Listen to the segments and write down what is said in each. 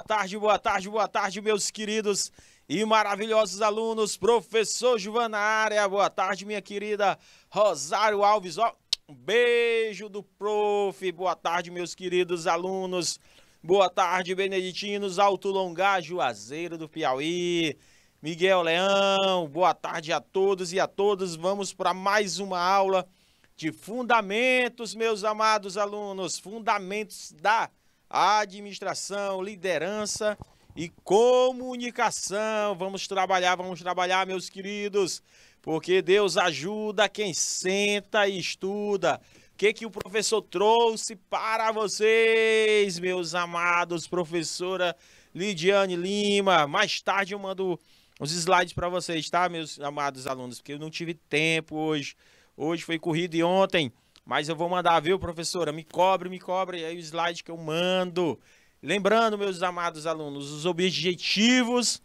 boa tarde, boa tarde, boa tarde, meus queridos e maravilhosos alunos. Professor Giovana Área, boa tarde, minha querida Rosário Alves. Ó, um beijo do prof. Boa tarde, meus queridos alunos. Boa tarde, beneditinos, Alto Longar, Juazeiro do Piauí. Miguel Leão, boa tarde a todos e a todas. Vamos para mais uma aula de fundamentos, meus amados alunos, fundamentos da administração, liderança e comunicação. Vamos trabalhar, vamos trabalhar, meus queridos, porque Deus ajuda quem senta e estuda. O que, que o professor trouxe para vocês, meus amados, professora Lidiane Lima? Mais tarde eu mando os slides para vocês, tá, meus amados alunos? Porque eu não tive tempo hoje. Hoje foi corrido e ontem mas eu vou mandar, viu, professora? Me cobre, me cobre aí é o slide que eu mando. Lembrando, meus amados alunos, os objetivos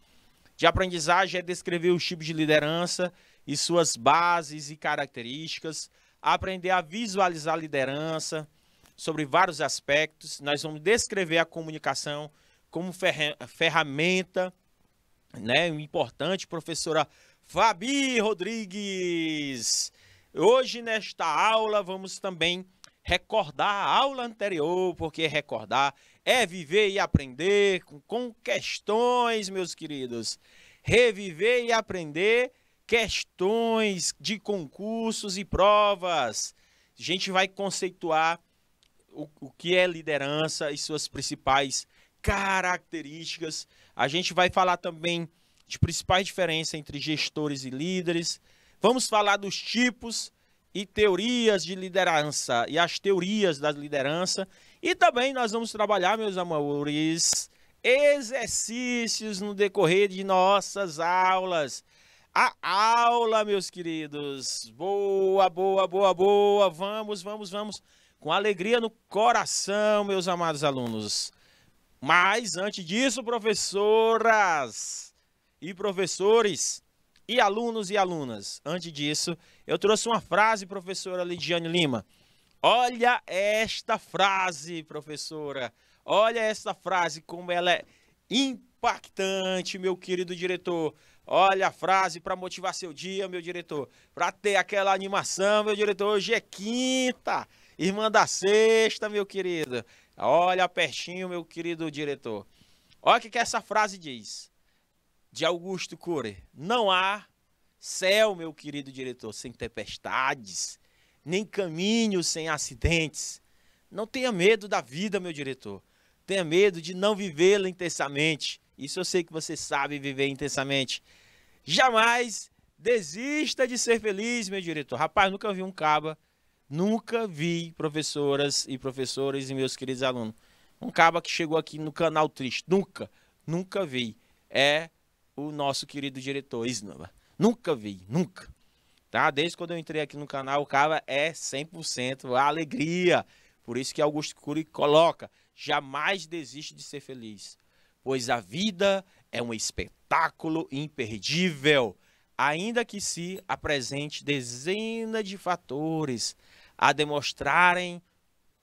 de aprendizagem é descrever os tipos de liderança e suas bases e características, aprender a visualizar a liderança sobre vários aspectos. Nós vamos descrever a comunicação como fer ferramenta né, importante, professora Fabi Rodrigues. Hoje, nesta aula, vamos também recordar a aula anterior, porque recordar é viver e aprender com, com questões, meus queridos. Reviver e aprender questões de concursos e provas. A gente vai conceituar o, o que é liderança e suas principais características. A gente vai falar também de principais diferenças entre gestores e líderes. Vamos falar dos tipos e teorias de liderança e as teorias da liderança. E também nós vamos trabalhar, meus amores, exercícios no decorrer de nossas aulas. A aula, meus queridos. Boa, boa, boa, boa. Vamos, vamos, vamos. Com alegria no coração, meus amados alunos. Mas antes disso, professoras e professores, e alunos e alunas, antes disso, eu trouxe uma frase, professora Lidiane Lima. Olha esta frase, professora. Olha esta frase, como ela é impactante, meu querido diretor. Olha a frase para motivar seu dia, meu diretor. Para ter aquela animação, meu diretor. Hoje é quinta, irmã da sexta, meu querido. Olha pertinho, meu querido diretor. Olha o que, que essa frase diz de Augusto Cury. Não há céu, meu querido diretor, sem tempestades, nem caminho sem acidentes. Não tenha medo da vida, meu diretor. Tenha medo de não vivê-la intensamente. Isso eu sei que você sabe viver intensamente. Jamais desista de ser feliz, meu diretor. Rapaz, nunca vi um caba, nunca vi professoras e professores e meus queridos alunos. Um caba que chegou aqui no canal triste. Nunca, nunca vi. É o nosso querido diretor Isnova. Nunca vi, nunca. Tá? Desde quando eu entrei aqui no canal, o cara é 100% alegria. Por isso que Augusto Cury coloca: jamais desiste de ser feliz, pois a vida é um espetáculo imperdível, ainda que se apresente dezenas de fatores a demonstrarem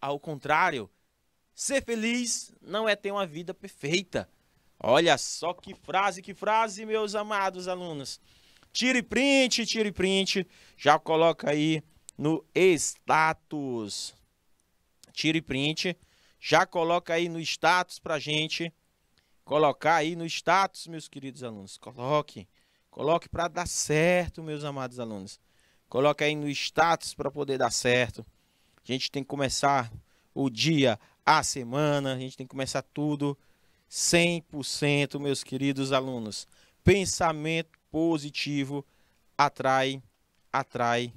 ao contrário. Ser feliz não é ter uma vida perfeita, Olha só que frase, que frase, meus amados alunos. Tire print, tire print. Já coloca aí no status. Tire print. Já coloca aí no status pra gente. Colocar aí no status, meus queridos alunos. Coloque. Coloque para dar certo, meus amados alunos. Coloque aí no status para poder dar certo. A gente tem que começar o dia, a semana. A gente tem que começar tudo 100%, meus queridos alunos. Pensamento positivo atrai atrai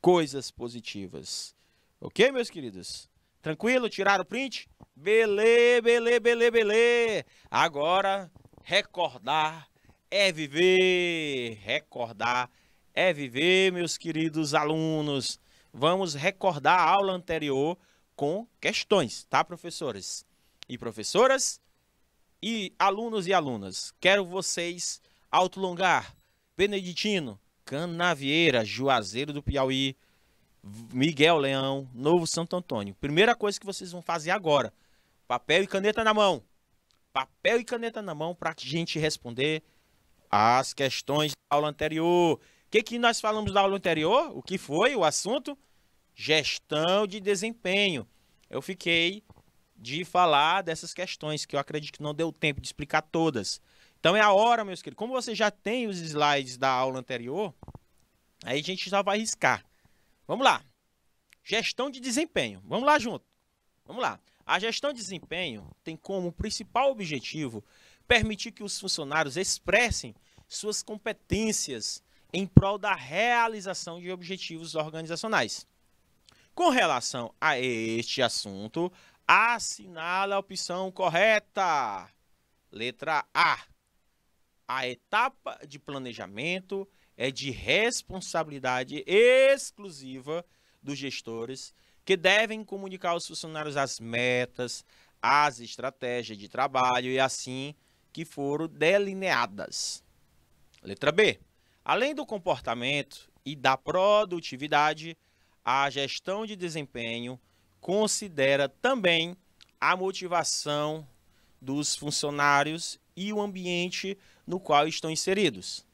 coisas positivas. OK, meus queridos? Tranquilo? Tiraram o print? Belê, belê, belê, belê. Agora recordar é viver. Recordar é viver, meus queridos alunos. Vamos recordar a aula anterior com questões, tá, professores? E professoras? E alunos e alunas, quero vocês Alto Longar, Beneditino, Canavieira, Juazeiro do Piauí, Miguel Leão, Novo Santo Antônio. Primeira coisa que vocês vão fazer agora, papel e caneta na mão. Papel e caneta na mão para a gente responder as questões da aula anterior. O que, que nós falamos da aula anterior? O que foi o assunto? Gestão de desempenho. Eu fiquei de falar dessas questões, que eu acredito que não deu tempo de explicar todas. Então é a hora, meus queridos. Como você já tem os slides da aula anterior, aí a gente já vai riscar. Vamos lá. Gestão de desempenho. Vamos lá junto. Vamos lá. A gestão de desempenho tem como principal objetivo permitir que os funcionários expressem suas competências em prol da realização de objetivos organizacionais. Com relação a este assunto, Assinala a opção correta. Letra A. A etapa de planejamento é de responsabilidade exclusiva dos gestores que devem comunicar aos funcionários as metas, as estratégias de trabalho e assim que foram delineadas. Letra B. Além do comportamento e da produtividade, a gestão de desempenho considera também a motivação dos funcionários e o ambiente no qual estão inseridos.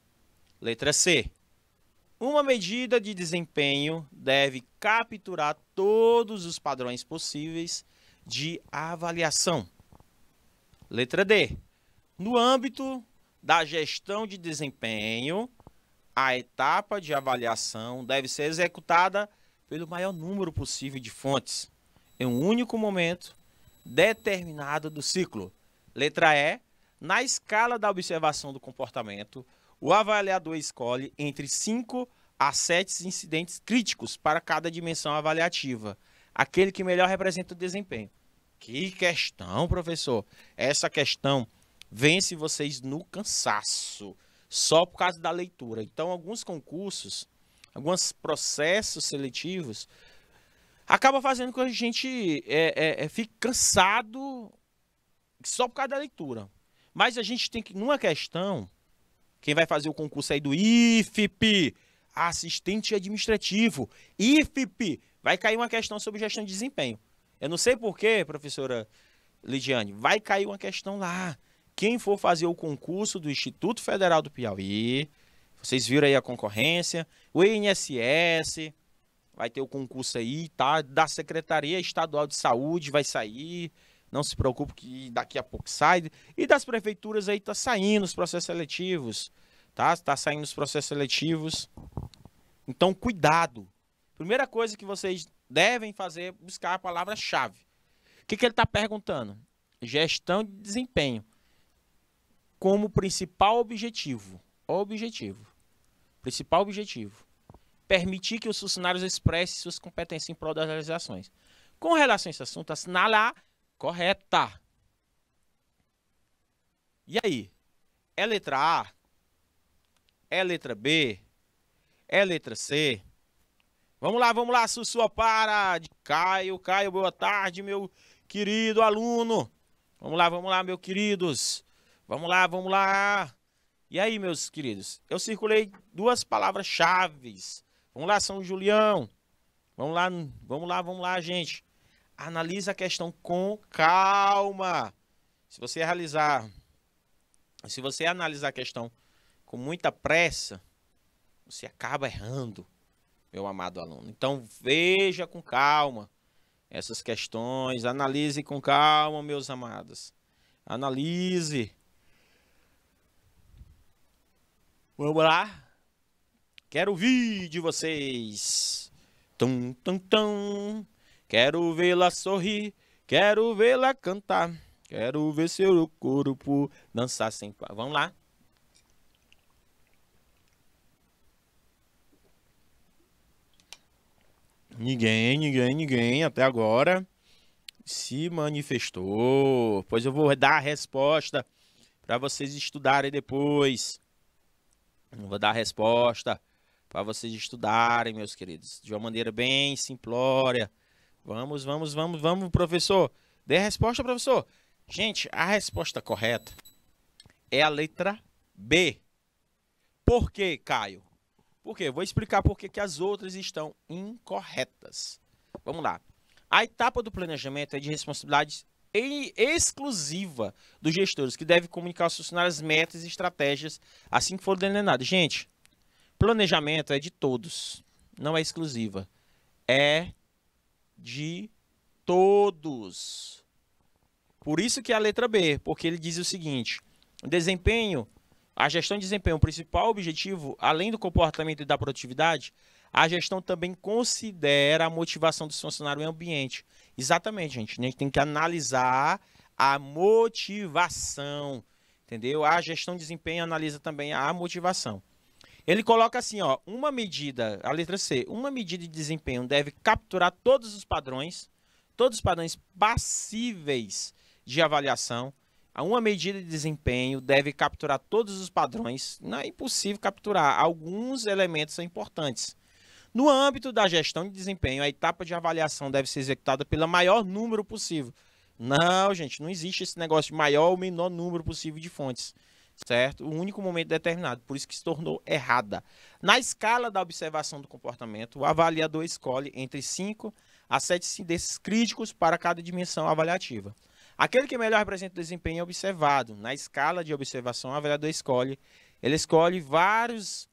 Letra C. Uma medida de desempenho deve capturar todos os padrões possíveis de avaliação. Letra D. No âmbito da gestão de desempenho, a etapa de avaliação deve ser executada pelo maior número possível de fontes em um único momento determinado do ciclo. Letra E. Na escala da observação do comportamento, o avaliador escolhe entre 5 a 7 incidentes críticos para cada dimensão avaliativa, aquele que melhor representa o desempenho. Que questão, professor! Essa questão vence vocês no cansaço, só por causa da leitura. Então, alguns concursos, alguns processos seletivos, acaba fazendo com que a gente é, é, é, fique cansado só por causa da leitura. Mas a gente tem que, numa questão, quem vai fazer o concurso aí do IFP, assistente administrativo, IFP, vai cair uma questão sobre gestão de desempenho. Eu não sei porquê, professora Lidiane, vai cair uma questão lá. Quem for fazer o concurso do Instituto Federal do Piauí, vocês viram aí a concorrência, o INSS, vai ter o concurso aí, tá? Da Secretaria Estadual de Saúde vai sair. Não se preocupe que daqui a pouco sai. E das prefeituras aí tá saindo os processos seletivos, tá? Tá saindo os processos seletivos. Então, cuidado. Primeira coisa que vocês devem fazer é buscar a palavra-chave. O que, que ele está perguntando? Gestão de desempenho como principal objetivo. Objetivo. Principal objetivo permitir que os funcionários expressem suas competências em prol das realizações. Com relação a esse assunto, assinalar correta. E aí? É letra A? É letra B? É letra C? Vamos lá, vamos lá, Sussua para de Caio. Caio, boa tarde, meu querido aluno. Vamos lá, vamos lá, meus queridos. Vamos lá, vamos lá. E aí, meus queridos? Eu circulei duas palavras-chaves Vamos lá, São Julião. Vamos lá, vamos lá, vamos lá, gente. Analisa a questão com calma. Se você realizar, se você analisar a questão com muita pressa, você acaba errando, meu amado aluno. Então veja com calma essas questões, analise com calma, meus amados. Analise. Vamos lá? Quero ouvir de vocês. Tum, tum, tum. Quero vê-la sorrir. Quero vê-la cantar. Quero ver seu corpo dançar sem parar. Vamos lá. Ninguém, ninguém, ninguém até agora se manifestou. Pois eu vou dar a resposta para vocês estudarem depois. Eu vou dar a resposta para vocês estudarem, meus queridos, de uma maneira bem simplória. Vamos, vamos, vamos, vamos, professor. Dê a resposta, professor. Gente, a resposta correta é a letra B. Por quê, Caio? Por quê? Vou explicar por que as outras estão incorretas. Vamos lá. A etapa do planejamento é de responsabilidade exclusiva dos gestores, que deve comunicar aos funcionários metas e estratégias assim que for delineado. Gente, planejamento é de todos, não é exclusiva. É de todos. Por isso que é a letra B, porque ele diz o seguinte: desempenho, a gestão de desempenho, o principal objetivo, além do comportamento e da produtividade, a gestão também considera a motivação dos funcionários e ambiente. Exatamente, gente. A gente tem que analisar a motivação, entendeu? A gestão de desempenho analisa também a motivação. Ele coloca assim, ó, uma medida, a letra C, uma medida de desempenho deve capturar todos os padrões, todos os padrões passíveis de avaliação. Uma medida de desempenho deve capturar todos os padrões. Não é impossível capturar, alguns elementos são importantes. No âmbito da gestão de desempenho, a etapa de avaliação deve ser executada pelo maior número possível. Não, gente, não existe esse negócio de maior ou menor número possível de fontes certo? Um único momento determinado, por isso que se tornou errada. Na escala da observação do comportamento, o avaliador escolhe entre 5 a 7 desses críticos para cada dimensão avaliativa. Aquele que melhor representa o desempenho é observado. Na escala de observação, o avaliador escolhe, ele escolhe vários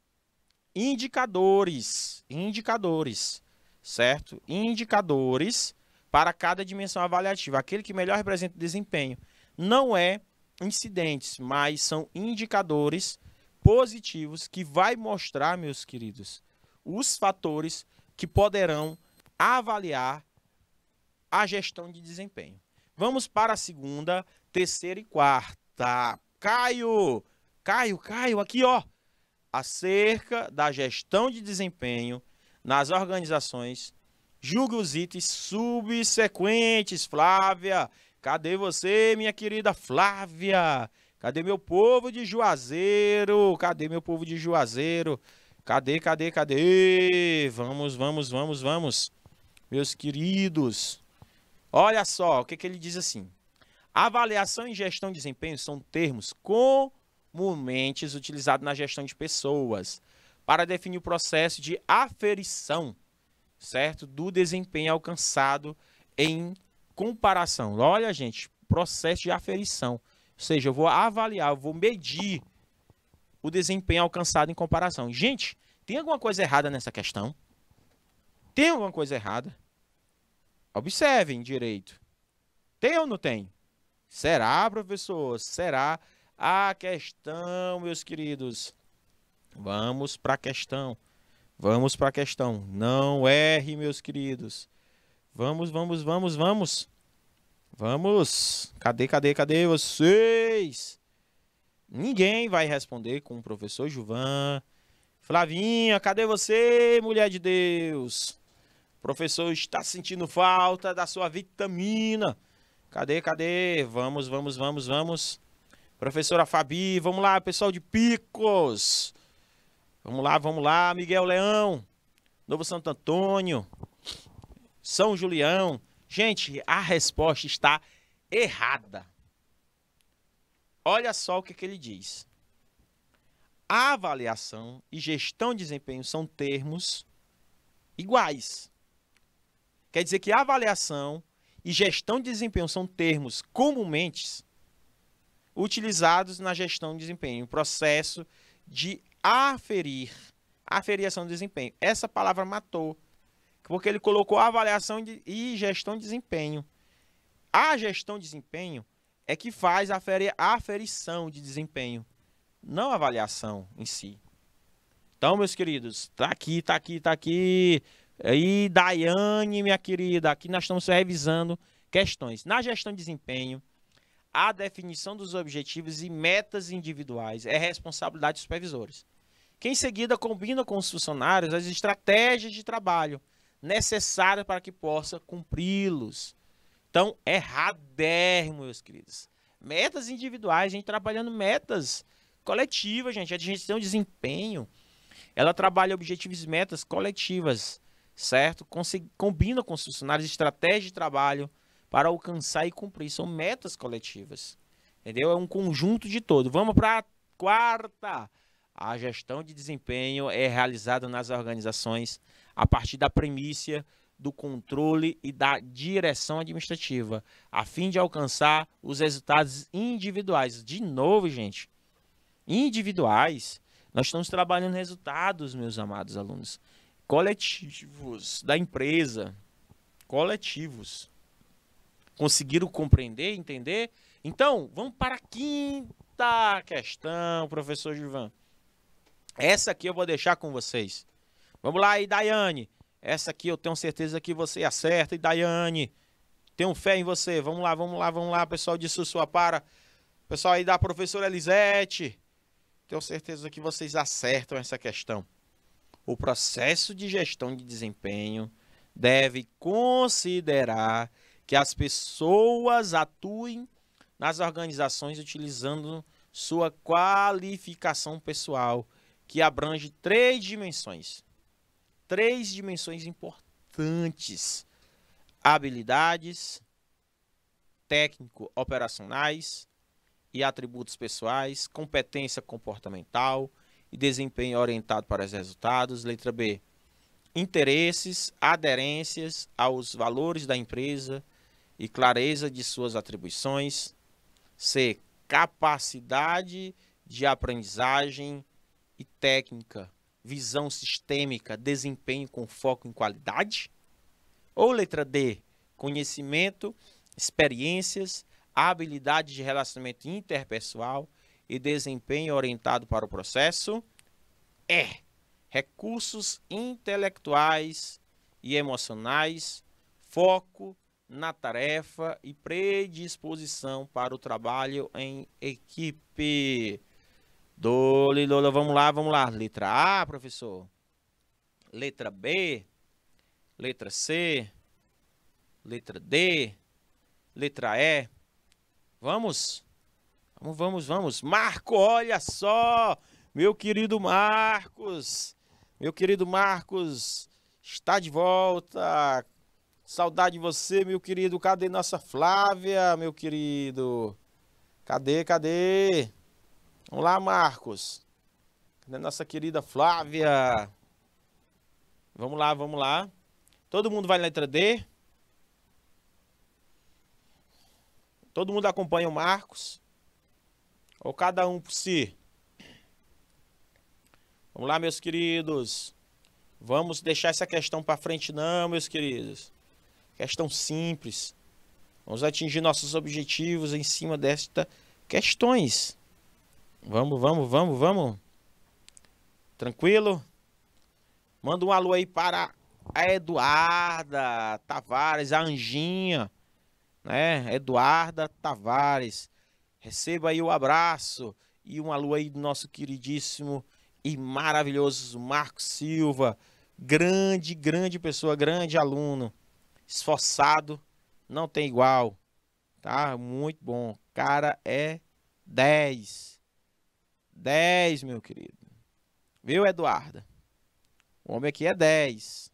indicadores, indicadores, certo? Indicadores para cada dimensão avaliativa. Aquele que melhor representa o desempenho não é incidentes, mas são indicadores positivos que vai mostrar, meus queridos, os fatores que poderão avaliar a gestão de desempenho. Vamos para a segunda, terceira e quarta. Caio, Caio, Caio, aqui ó, acerca da gestão de desempenho nas organizações julgue os itens subsequentes, Flávia. Cadê você, minha querida Flávia? Cadê meu povo de Juazeiro? Cadê meu povo de Juazeiro? Cadê, cadê, cadê? Vamos, vamos, vamos, vamos. Meus queridos. Olha só o que, que ele diz assim. Avaliação e gestão de desempenho são termos comumente utilizados na gestão de pessoas para definir o processo de aferição, certo? Do desempenho alcançado em comparação. Olha, gente, processo de aferição. Ou seja, eu vou avaliar, eu vou medir o desempenho alcançado em comparação. Gente, tem alguma coisa errada nessa questão? Tem alguma coisa errada? Observem direito. Tem ou não tem? Será, professor? Será a questão, meus queridos? Vamos para a questão. Vamos para a questão. Não erre, meus queridos. Vamos, vamos, vamos, vamos. Vamos. Cadê, cadê, cadê vocês? Ninguém vai responder com o professor Juvan. Flavinha, cadê você, mulher de Deus? O professor está sentindo falta da sua vitamina. Cadê, cadê? Vamos, vamos, vamos, vamos. Professora Fabi, vamos lá, pessoal de Picos. Vamos lá, vamos lá. Miguel Leão, Novo Santo Antônio. São Julião. Gente, a resposta está errada. Olha só o que, é que ele diz. A avaliação e gestão de desempenho são termos iguais. Quer dizer que avaliação e gestão de desempenho são termos comumente utilizados na gestão de desempenho, o processo de aferir, aferiação de desempenho. Essa palavra matou porque ele colocou avaliação de, e gestão de desempenho. A gestão de desempenho é que faz a aferição de desempenho, não a avaliação em si. Então, meus queridos, tá aqui, tá aqui, tá aqui. E Daiane, minha querida, aqui nós estamos revisando questões. Na gestão de desempenho, a definição dos objetivos e metas individuais é responsabilidade dos supervisores, que em seguida combina com os funcionários as estratégias de trabalho necessária para que possa cumpri-los. Então, é radérrimo, meus queridos. Metas individuais, a gente trabalhando metas coletivas, gente. A gente tem um desempenho. Ela trabalha objetivos e metas coletivas, certo? combina com os funcionários estratégias de trabalho para alcançar e cumprir. São metas coletivas. Entendeu? É um conjunto de todo. Vamos para a quarta. A gestão de desempenho é realizada nas organizações a partir da premissa do controle e da direção administrativa, a fim de alcançar os resultados individuais. De novo, gente, individuais. Nós estamos trabalhando resultados, meus amados alunos, coletivos da empresa, coletivos. Conseguiram compreender, entender? Então, vamos para a quinta questão, professor Givan. Essa aqui eu vou deixar com vocês. Vamos lá, e Daiane. Essa aqui eu tenho certeza que você acerta. E Daiane, tenho fé em você. Vamos lá, vamos lá, vamos lá, pessoal de Sussua Para. Pessoal aí da professora Elisete. Tenho certeza que vocês acertam essa questão. O processo de gestão de desempenho deve considerar que as pessoas atuem nas organizações utilizando sua qualificação pessoal, que abrange três dimensões: três dimensões importantes: habilidades, técnico operacionais e atributos pessoais, competência comportamental e desempenho orientado para os resultados. Letra B. Interesses, aderências aos valores da empresa e clareza de suas atribuições. C. Capacidade de aprendizagem e técnica visão sistêmica, desempenho com foco em qualidade? Ou letra D, conhecimento, experiências, habilidade de relacionamento interpessoal e desempenho orientado para o processo? E, recursos intelectuais e emocionais, foco na tarefa e predisposição para o trabalho em equipe. Dole, Lola, vamos lá, vamos lá. Letra A, professor. Letra B. Letra C. Letra D. Letra E. Vamos? Vamos, vamos, vamos. Marco, olha só! Meu querido Marcos! Meu querido Marcos está de volta! Saudade de você, meu querido. Cadê nossa Flávia, meu querido? Cadê, cadê? Vamos lá, Marcos. Nossa querida Flávia. Vamos lá, vamos lá. Todo mundo vai na letra D. Todo mundo acompanha o Marcos. Ou cada um por si. Vamos lá, meus queridos. Vamos deixar essa questão para frente, não, meus queridos. Questão simples. Vamos atingir nossos objetivos em cima destas questões. Vamos, vamos, vamos, vamos. Tranquilo? Manda um alô aí para a Eduarda Tavares, a Anjinha, né? Eduarda Tavares. Receba aí o abraço e um alô aí do nosso queridíssimo e maravilhoso Marcos Silva. Grande, grande pessoa, grande aluno. Esforçado, não tem igual. Tá? Muito bom. Cara é 10. 10, meu querido. Viu, Eduarda? O homem aqui é 10.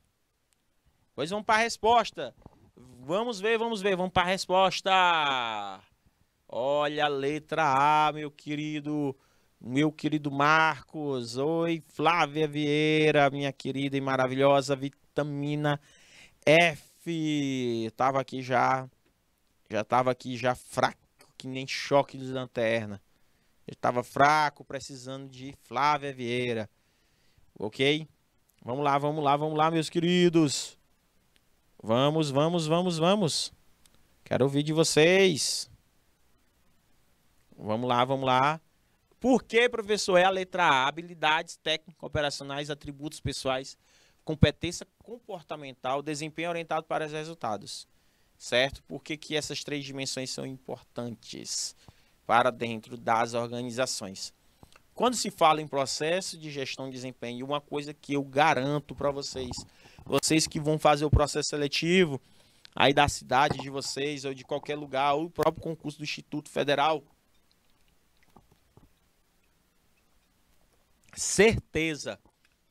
Pois vamos para a resposta. Vamos ver, vamos ver, vamos para a resposta. Olha a letra A, meu querido, meu querido Marcos. Oi, Flávia Vieira, minha querida e maravilhosa vitamina F. Tava aqui já, já tava aqui já fraco, que nem choque de lanterna estava fraco, precisando de Flávia Vieira. Ok? Vamos lá, vamos lá, vamos lá, meus queridos. Vamos, vamos, vamos, vamos. Quero ouvir de vocês. Vamos lá, vamos lá. Por que, professor, é a letra A? Habilidades técnicas operacionais atributos pessoais, competência comportamental, desempenho orientado para os resultados. Certo? Por que, que essas três dimensões são importantes? para dentro das organizações. Quando se fala em processo de gestão de desempenho, uma coisa que eu garanto para vocês, vocês que vão fazer o processo seletivo aí da cidade de vocês ou de qualquer lugar, ou o próprio concurso do Instituto Federal, certeza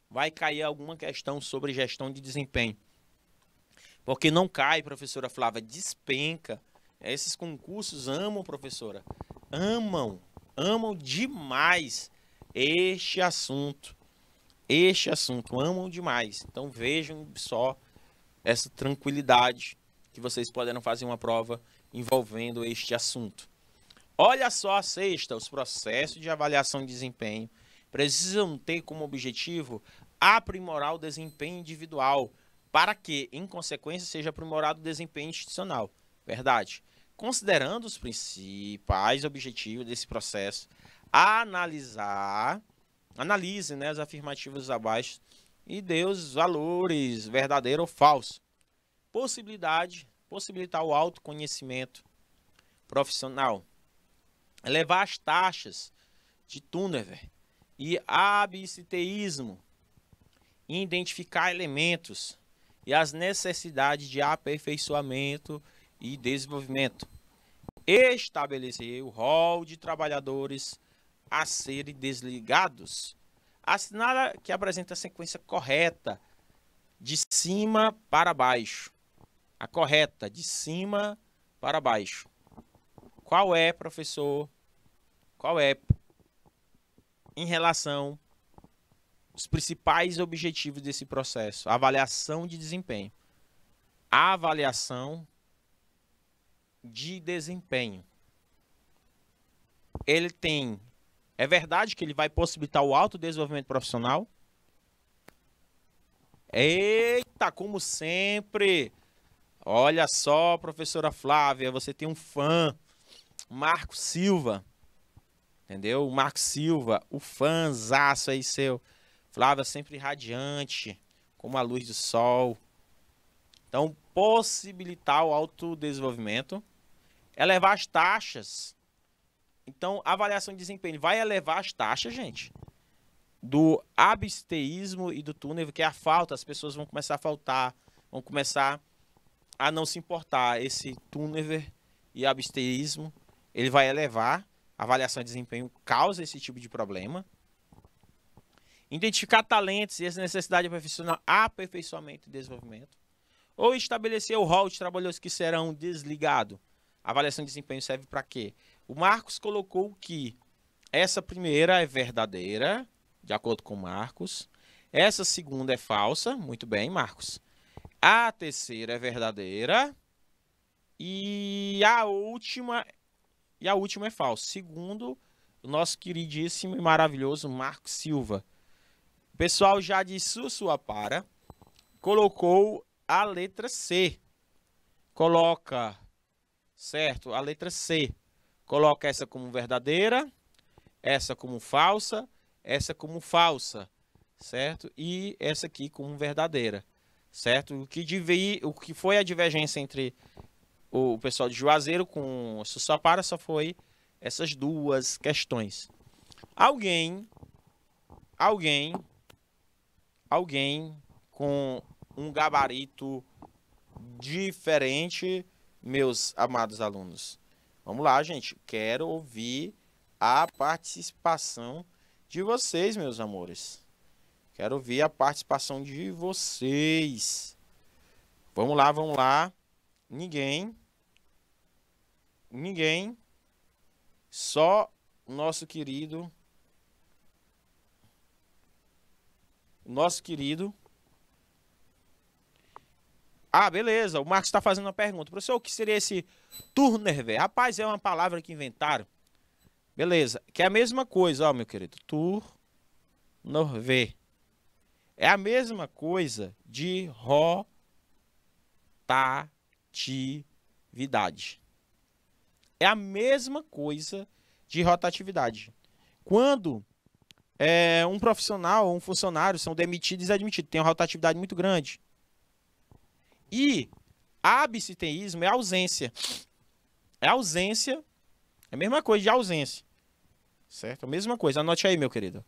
vai cair alguma questão sobre gestão de desempenho. Porque não cai, professora Flávia, despenca. Esses concursos amam, professora amam, amam demais este assunto. Este assunto, amam demais. Então vejam só essa tranquilidade que vocês poderão fazer uma prova envolvendo este assunto. Olha só a sexta, os processos de avaliação de desempenho precisam ter como objetivo aprimorar o desempenho individual para que, em consequência, seja aprimorado o desempenho institucional. Verdade considerando os principais objetivos desse processo, analisar, analise né, os abaixo e dê os valores verdadeiro ou falso. Possibilidade, possibilitar o autoconhecimento profissional, elevar as taxas de Tunever e absiteísmo, identificar elementos e as necessidades de aperfeiçoamento e Desenvolvimento, estabelecer o rol de trabalhadores a serem desligados, assinada que apresenta a sequência correta de cima para baixo. A correta de cima para baixo. Qual é, professor? Qual é em relação os principais objetivos desse processo? Avaliação de desempenho. A avaliação de desempenho. Ele tem. É verdade que ele vai possibilitar o alto desenvolvimento profissional? Eita, como sempre. Olha só, professora Flávia, você tem um fã. Marco Silva. Entendeu? O Marco Silva, o fãzaço aí seu. Flávia sempre radiante, como a luz do sol. Então, possibilitar o autodesenvolvimento elevar é as taxas. Então, avaliação de desempenho vai elevar as taxas, gente, do absteísmo e do túnel, que é a falta. As pessoas vão começar a faltar, vão começar a não se importar. Esse túnel e absteísmo, ele vai elevar. A avaliação de desempenho causa esse tipo de problema. Identificar talentos e as necessidades profissionais, aperfeiçoamento e desenvolvimento. Ou estabelecer o rol de trabalhadores que serão desligados a avaliação de desempenho serve para quê? O Marcos colocou que essa primeira é verdadeira, de acordo com o Marcos. Essa segunda é falsa, muito bem, Marcos. A terceira é verdadeira. E a última e a última é falsa, segundo o nosso queridíssimo e maravilhoso Marcos Silva. O pessoal já de Sussua para colocou a letra C. Coloca certo? A letra C. Coloca essa como verdadeira, essa como falsa, essa como falsa, certo? E essa aqui como verdadeira, certo? O que, divi... o que foi a divergência entre o pessoal de Juazeiro com para só foi essas duas questões. Alguém, alguém, alguém com um gabarito diferente meus amados alunos? Vamos lá, gente. Quero ouvir a participação de vocês, meus amores. Quero ouvir a participação de vocês. Vamos lá, vamos lá. Ninguém. Ninguém. Só nosso querido. Nosso querido ah, beleza. O Marcos está fazendo uma pergunta. Professor, o que seria esse turnervé? Rapaz, é uma palavra que inventaram. Beleza. Que é a mesma coisa, ó, meu querido. Turnervé. É a mesma coisa de rotatividade. É a mesma coisa de rotatividade. Quando é, um profissional um funcionário são demitidos e admitidos, tem uma rotatividade muito grande. E absenteísmo é ausência. É ausência. É a mesma coisa de ausência. Certo? É a mesma coisa. Anote aí, meu querido.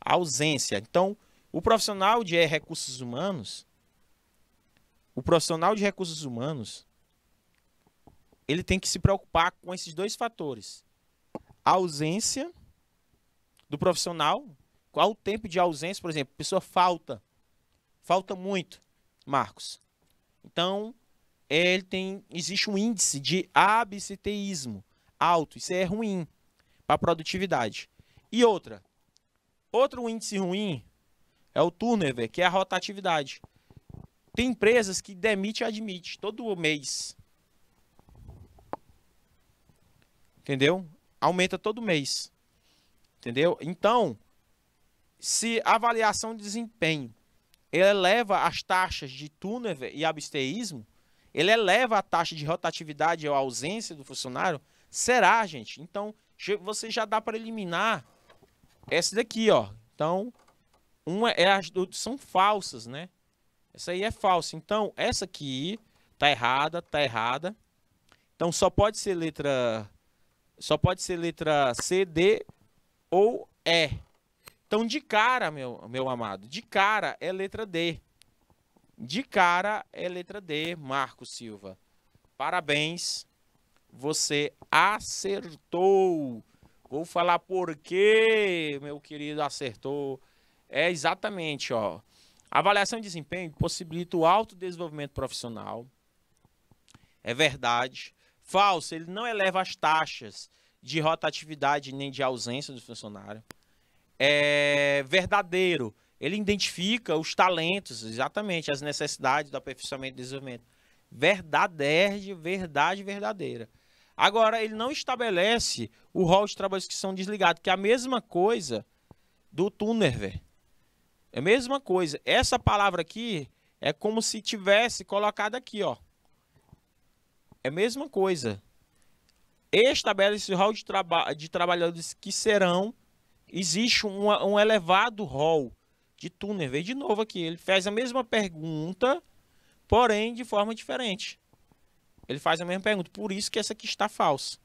Ausência. Então, o profissional de recursos humanos. O profissional de recursos humanos. Ele tem que se preocupar com esses dois fatores. A ausência do profissional. Qual o tempo de ausência? Por exemplo, a pessoa falta. Falta muito, Marcos. Então, ele tem, existe um índice de absiteísmo alto. Isso é ruim para a produtividade. E outra, outro índice ruim é o turnover, que é a rotatividade. Tem empresas que demite e admite todo mês. Entendeu? Aumenta todo mês. Entendeu? Então, se avaliação de desempenho ele eleva as taxas de Tunever e absteísmo, ele eleva a taxa de rotatividade ou ausência do funcionário, será, gente? Então, você já dá para eliminar essa daqui, ó. Então, uma é as são falsas, né? Essa aí é falsa. Então, essa aqui tá errada, tá errada. Então, só pode ser letra só pode ser letra C, D ou E. Então, de cara, meu, meu amado, de cara é letra D. De cara é letra D, Marco Silva. Parabéns, você acertou. Vou falar por quê, meu querido, acertou. É exatamente, ó. Avaliação de desempenho possibilita o alto desenvolvimento profissional. É verdade. Falso, ele não eleva as taxas de rotatividade nem de ausência do funcionário é, verdadeiro. Ele identifica os talentos, exatamente, as necessidades do aperfeiçoamento e desenvolvimento. Verdade, verdade verdadeira. Agora, ele não estabelece o rol de trabalhos que são desligados, que é a mesma coisa do tuner, velho. É a mesma coisa. Essa palavra aqui é como se tivesse colocado aqui, ó. É a mesma coisa. Estabelece o rol de, traba de trabalhadores que serão existe um, um elevado rol de túnel. Veja de novo aqui, ele faz a mesma pergunta, porém de forma diferente. Ele faz a mesma pergunta, por isso que essa aqui está falsa.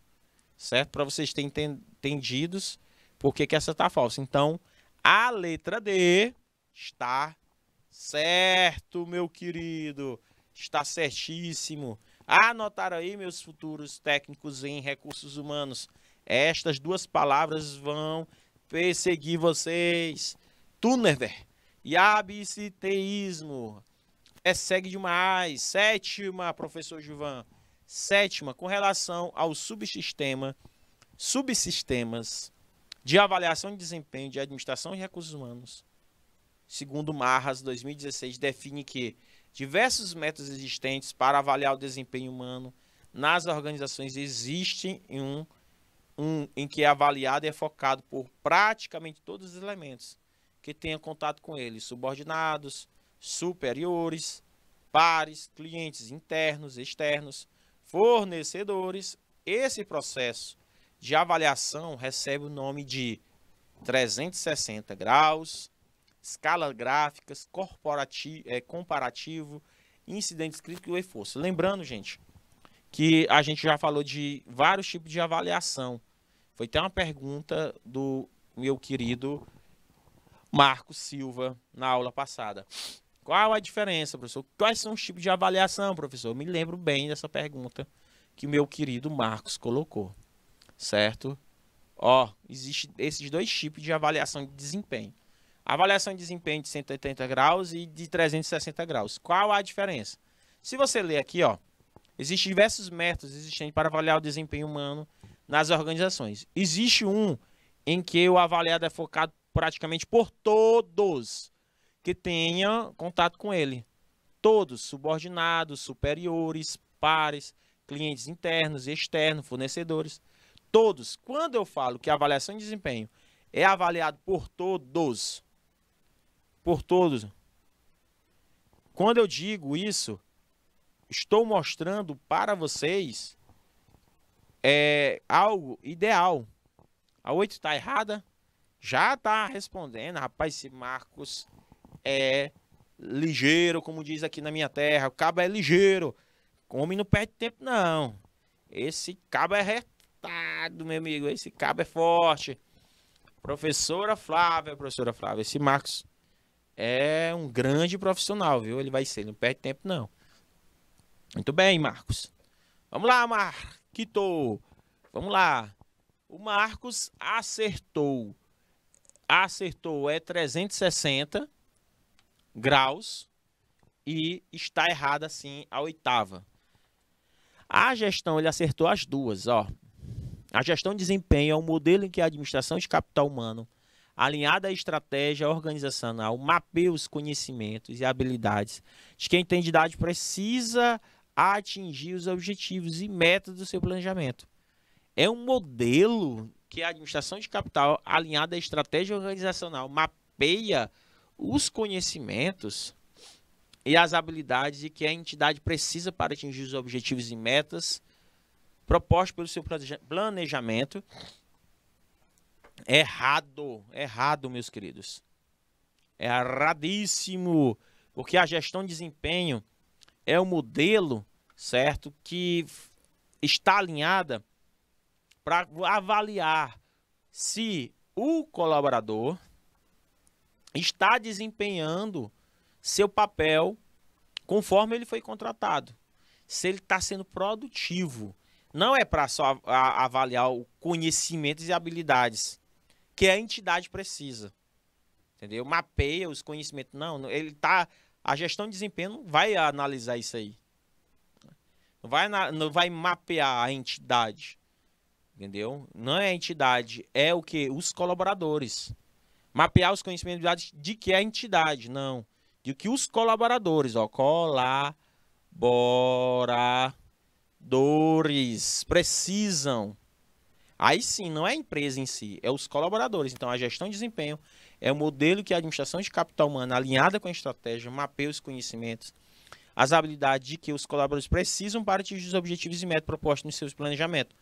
Certo? Para vocês terem entendidos por que, que essa está falsa. Então, a letra D está certo, meu querido. Está certíssimo. Anotaram aí, meus futuros técnicos em recursos humanos. Estas duas palavras vão perseguir vocês. Túnever. Yabiciteísmo. absiteísmo. É, Persegue demais. Sétima, professor Juvan. Sétima, com relação ao subsistema, subsistemas de avaliação de desempenho de administração de recursos humanos. Segundo Marras, 2016, define que diversos métodos existentes para avaliar o desempenho humano nas organizações existem em um um em que é avaliado e é focado por praticamente todos os elementos que tenha contato com ele, subordinados, superiores, pares, clientes internos, externos, fornecedores. Esse processo de avaliação recebe o nome de 360 graus, escala gráficas, é, comparativo, incidentes críticos e força. Lembrando, gente, que a gente já falou de vários tipos de avaliação. Foi até uma pergunta do meu querido Marco Silva na aula passada. Qual a diferença, professor? Quais são os tipos de avaliação, professor? Eu me lembro bem dessa pergunta que o meu querido Marcos colocou, certo? Ó, existe esses dois tipos de avaliação de desempenho. Avaliação de desempenho de 180 graus e de 360 graus. Qual a diferença? Se você ler aqui, ó, Existem diversos métodos existentes para avaliar o desempenho humano nas organizações. Existe um em que o avaliado é focado praticamente por todos que tenham contato com ele. Todos, subordinados, superiores, pares, clientes internos e externos, fornecedores. Todos. Quando eu falo que a avaliação de desempenho é avaliado por todos, por todos. Quando eu digo isso, estou mostrando para vocês é, algo ideal. A 8 está errada? Já está respondendo. Rapaz, esse Marcos é ligeiro, como diz aqui na minha terra. O cabo é ligeiro. Come homem não perde tempo, não. Esse cabo é retado, meu amigo. Esse cabo é forte. Professora Flávia, professora Flávia, esse Marcos é um grande profissional, viu? Ele vai ser, ele não perde tempo, não. Muito bem, Marcos. Vamos lá, Marquito. Vamos lá. O Marcos acertou. Acertou é 360 graus e está errada sim a oitava. A gestão ele acertou as duas, ó. A gestão de desempenho é um modelo em que a administração de capital humano, alinhada à estratégia organizacional, mapeia os conhecimentos e habilidades de quem tem de idade precisa a atingir os objetivos e metas do seu planejamento. É um modelo que a administração de capital, alinhada à estratégia organizacional, mapeia os conhecimentos e as habilidades que a entidade precisa para atingir os objetivos e metas propostos pelo seu planejamento. Errado, errado, meus queridos. Erradíssimo, porque a gestão de desempenho é o um modelo, certo, que está alinhada para avaliar se o colaborador está desempenhando seu papel conforme ele foi contratado, se ele está sendo produtivo. Não é para só avaliar o conhecimentos e habilidades que a entidade precisa, entendeu? Mapeia os conhecimentos, não, ele está a gestão de desempenho vai analisar isso aí. Não vai, não vai mapear a entidade. Entendeu? Não é a entidade, é o que? Os colaboradores. Mapear os conhecimentos de que é a entidade, não. De que os colaboradores, ó, colaboradores precisam. Aí sim, não é a empresa em si, é os colaboradores. Então, a gestão de desempenho é o um modelo que a administração de capital humano, alinhada com a estratégia, mapeia os conhecimentos, as habilidades de que os colaboradores precisam para atingir os objetivos e metas propostos nos seus planejamentos.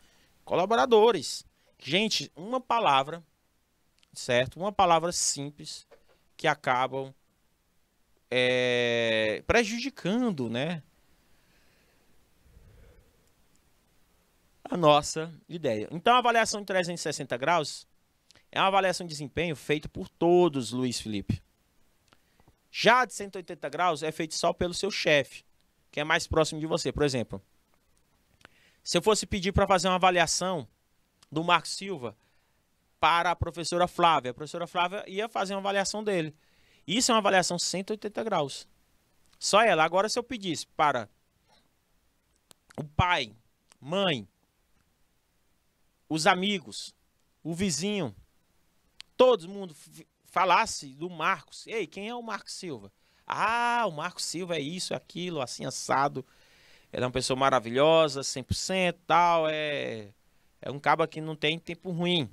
Colaboradores. Gente, uma palavra, certo? Uma palavra simples que acabam é, prejudicando, né? A nossa ideia. Então, a avaliação de 360 graus é uma avaliação de desempenho feita por todos, Luiz Felipe. Já de 180 graus é feito só pelo seu chefe, que é mais próximo de você. Por exemplo, se eu fosse pedir para fazer uma avaliação do Marco Silva para a professora Flávia, a professora Flávia ia fazer uma avaliação dele. Isso é uma avaliação 180 graus. Só ela. Agora, se eu pedisse para o pai, mãe, os amigos, o vizinho, todo mundo falasse do Marcos. Ei, quem é o Marcos Silva? Ah, o Marcos Silva é isso, aquilo, assim, assado. Ele é uma pessoa maravilhosa, 100% tal. É, é um cabo que não tem tempo ruim.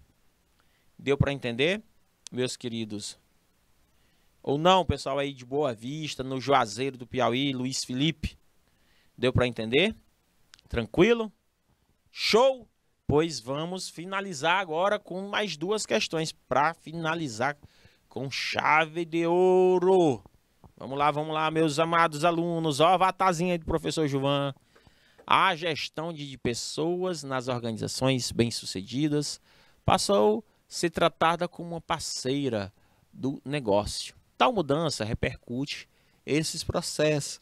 Deu para entender, meus queridos? Ou não, pessoal aí de Boa Vista, no Juazeiro do Piauí, Luiz Felipe. Deu para entender? Tranquilo? Show? pois vamos finalizar agora com mais duas questões para finalizar com chave de ouro. Vamos lá, vamos lá, meus amados alunos. Ó, a vatazinha aí do professor Juvan. A gestão de pessoas nas organizações bem-sucedidas passou a ser tratada como uma parceira do negócio. Tal mudança repercute esses processos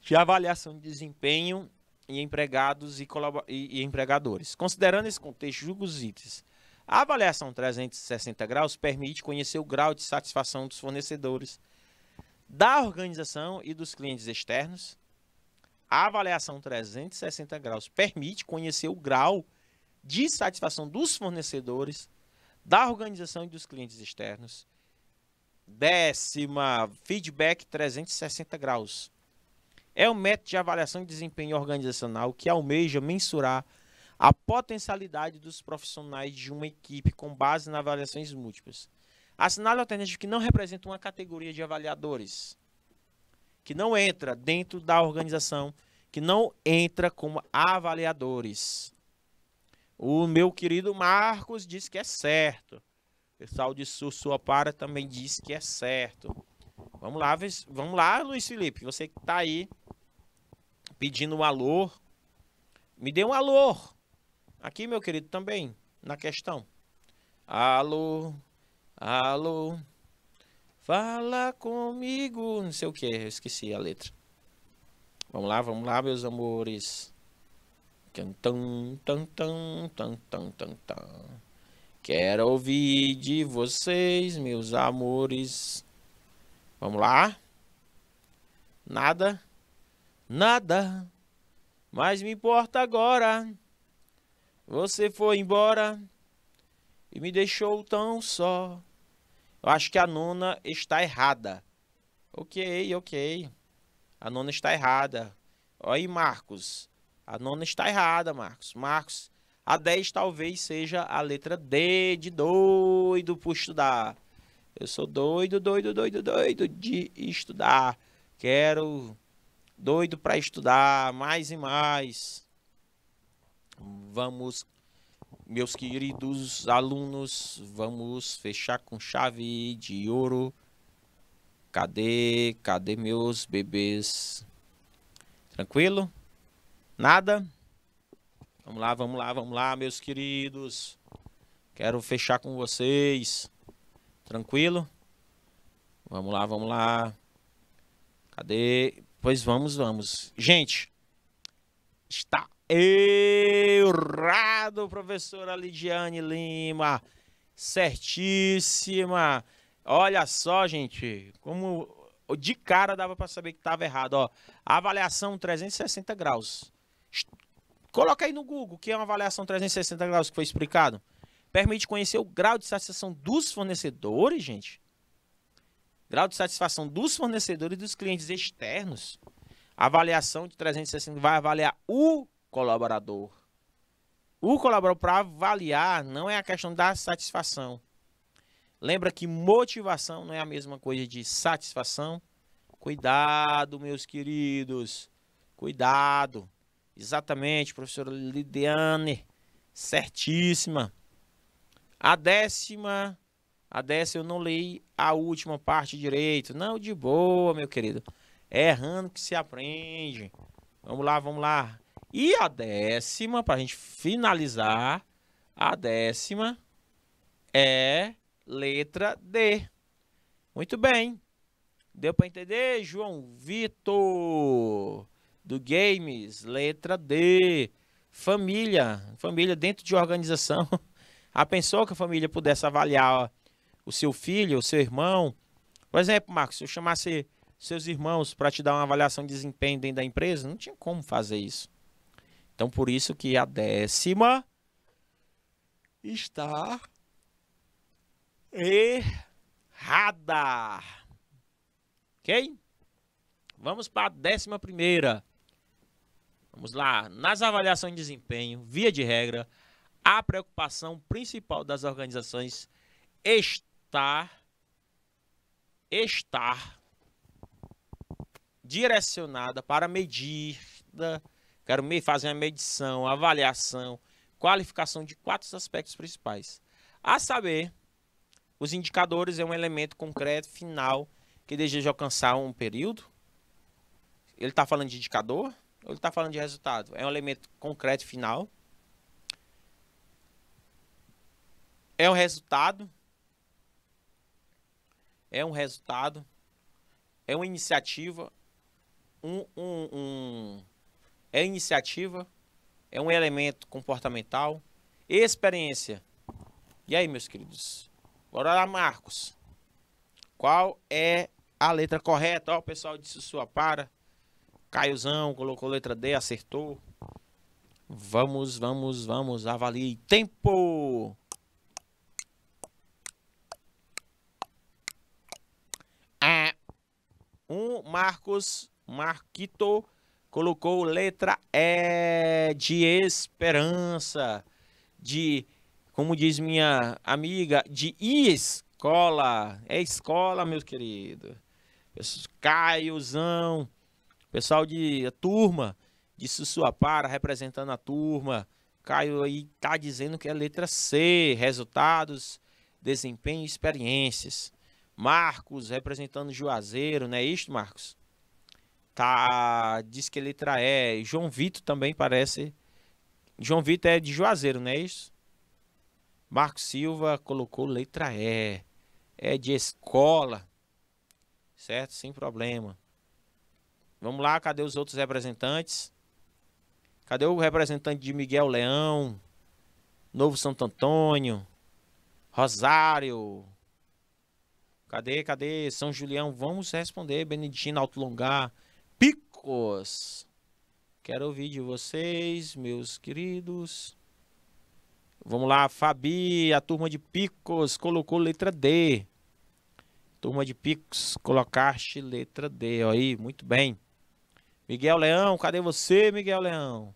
de avaliação de desempenho em empregados e, e, e empregadores. Considerando esse contexto, julgo os itens. A avaliação 360 graus permite conhecer o grau de satisfação dos fornecedores, da organização e dos clientes externos. A avaliação 360 graus permite conhecer o grau de satisfação dos fornecedores, da organização e dos clientes externos. Décima, feedback 360 graus é um método de avaliação de desempenho organizacional que almeja mensurar a potencialidade dos profissionais de uma equipe com base na avaliações múltiplas. Assinale alternativa que não representa uma categoria de avaliadores, que não entra dentro da organização, que não entra como avaliadores. O meu querido Marcos diz que é certo. O pessoal de Sussuapara também diz que é certo. Vamos lá, vamos lá, Luiz Felipe, você que tá aí pedindo um alô, me dê um alô aqui, meu querido, também na questão. Alô, alô, fala comigo, não sei o que, eu esqueci a letra. Vamos lá, vamos lá, meus amores. Quero ouvir de vocês, meus amores. Vamos lá. Nada. Nada. Mas me importa agora. Você foi embora e me deixou tão só. Eu acho que a nona está errada. Ok, ok. A nona está errada. Olha aí, Marcos. A nona está errada, Marcos. Marcos, a 10 talvez seja a letra D de doido por estudar. Eu sou doido, doido, doido, doido de estudar. Quero doido para estudar mais e mais. Vamos, meus queridos alunos, vamos fechar com chave de ouro. Cadê, cadê meus bebês? Tranquilo? Nada? Vamos lá, vamos lá, vamos lá, meus queridos. Quero fechar com vocês. Tranquilo? Vamos lá, vamos lá. Cadê? Pois vamos, vamos. Gente, está errado, professora Lidiane Lima. Certíssima. Olha só, gente, como de cara dava para saber que estava errado. Ó, avaliação 360 graus. Coloca aí no Google que é uma avaliação 360 graus que foi explicado permite conhecer o grau de satisfação dos fornecedores, gente. Grau de satisfação dos fornecedores e dos clientes externos. Avaliação de 360 vai avaliar o colaborador. O colaborador para avaliar não é a questão da satisfação. Lembra que motivação não é a mesma coisa de satisfação. Cuidado, meus queridos. Cuidado. Exatamente, professora Lidiane. Certíssima. A décima, a décima eu não li a última parte direito. Não, de boa, meu querido. É errando que se aprende. Vamos lá, vamos lá. E a décima, para a gente finalizar, a décima é letra D. Muito bem. Deu para entender, João Vitor? Do Games, letra D. Família, família dentro de organização. A ah, pensou que a família pudesse avaliar o seu filho, o seu irmão. Por exemplo, Marcos, se eu chamasse seus irmãos para te dar uma avaliação de desempenho dentro da empresa, não tinha como fazer isso. Então, por isso que a décima está errada. Ok? Vamos para a décima primeira. Vamos lá. Nas avaliações de desempenho, via de regra, a preocupação principal das organizações está estar direcionada para medida, né? quero fazer uma medição, avaliação, qualificação de quatro aspectos principais. A saber, os indicadores é um elemento concreto, final, que deseja alcançar um período. Ele está falando de indicador ou ele está falando de resultado? É um elemento concreto, final. É um resultado. É um resultado. É uma iniciativa. Um, um, um, é iniciativa. É um elemento comportamental. Experiência. E aí, meus queridos? Bora lá, Marcos. Qual é a letra correta? Ó, o pessoal disse sua para. Caiozão colocou letra D, acertou. Vamos, vamos, vamos, avalie. Tempo! Um, Marcos Marquito colocou letra E de esperança, de, como diz minha amiga, de escola. É escola, meu querido. Caiozão, pessoal de turma, de Sussuapara, representando a turma. Caio aí tá dizendo que é letra C, resultados, desempenho e experiências. Marcos representando Juazeiro, não é isto, Marcos? Tá, diz que letra é. João Vitor também parece. João Vitor é de Juazeiro, não é isso? Marcos Silva colocou letra E. É de escola. Certo? Sem problema. Vamos lá, cadê os outros representantes? Cadê o representante de Miguel Leão? Novo Santo Antônio? Rosário? Cadê, cadê? São Julião, vamos responder. Beneditino Autolongar. Picos. Quero ouvir de vocês, meus queridos. Vamos lá, Fabi, a turma de Picos colocou letra D. Turma de Picos, colocaste letra D aí, muito bem. Miguel Leão, cadê você, Miguel Leão?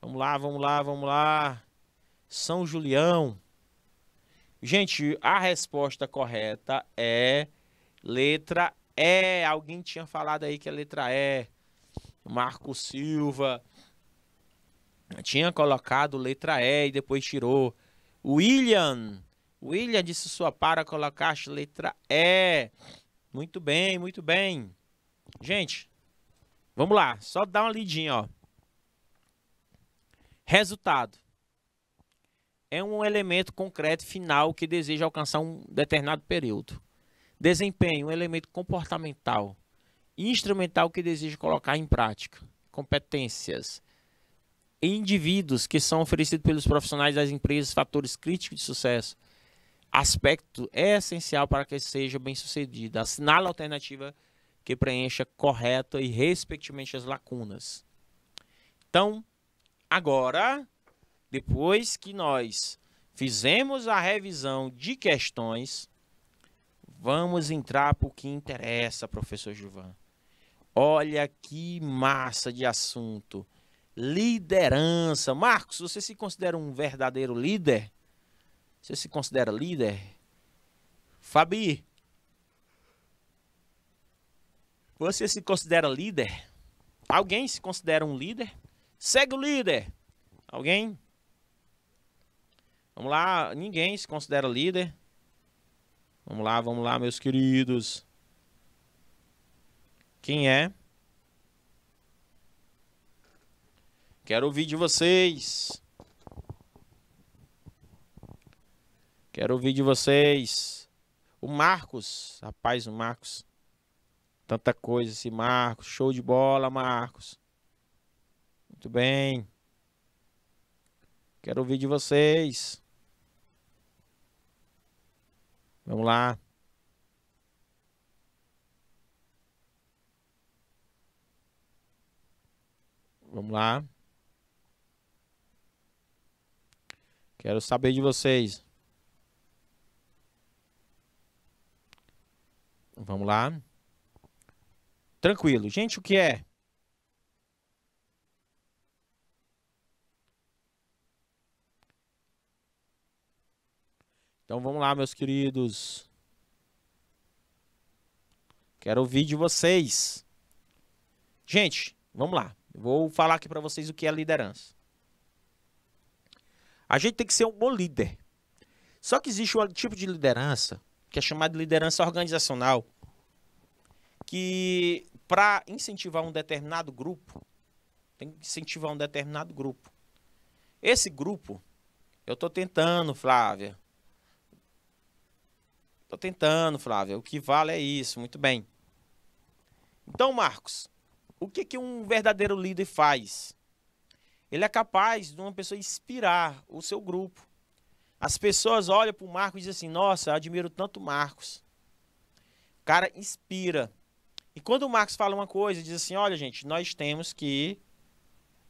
Vamos lá, vamos lá, vamos lá. São Julião. Gente, a resposta correta é letra E. Alguém tinha falado aí que é letra E. Marco Silva tinha colocado letra E e depois tirou. William. William disse sua para colocar letra E. Muito bem, muito bem. Gente, vamos lá. Só dá uma lidinha, ó. Resultado é um elemento concreto final que deseja alcançar um determinado período. Desempenho, um elemento comportamental, instrumental que deseja colocar em prática. Competências, indivíduos que são oferecidos pelos profissionais das empresas, fatores críticos de sucesso. Aspecto é essencial para que seja bem sucedido. Assinala a alternativa que preencha correta e respectivamente as lacunas. Então, agora depois que nós fizemos a revisão de questões, vamos entrar para o que interessa, professor Juvan. Olha que massa de assunto. Liderança. Marcos, você se considera um verdadeiro líder? Você se considera líder? Fabi, você se considera líder? Alguém se considera um líder? Segue o líder. Alguém? Vamos lá, ninguém se considera líder. Vamos lá, vamos lá, meus queridos. Quem é? Quero ouvir de vocês. Quero ouvir de vocês. O Marcos, rapaz, o Marcos. Tanta coisa esse Marcos, show de bola, Marcos. Muito bem. Quero ouvir de vocês. Vamos lá. Vamos lá. Quero saber de vocês. Vamos lá. Tranquilo. Gente, o que é? Então vamos lá, meus queridos. Quero ouvir de vocês. Gente, vamos lá. Vou falar aqui para vocês o que é liderança. A gente tem que ser um bom líder. Só que existe um tipo de liderança que é chamada de liderança organizacional, que para incentivar um determinado grupo, tem que incentivar um determinado grupo. Esse grupo, eu estou tentando, Flávia, Estou tentando, Flávio O que vale é isso. Muito bem. Então, Marcos, o que, que um verdadeiro líder faz? Ele é capaz de uma pessoa inspirar o seu grupo. As pessoas olham para o Marcos e dizem assim: Nossa, eu admiro tanto o Marcos. O cara inspira. E quando o Marcos fala uma coisa, diz assim: Olha, gente, nós temos que.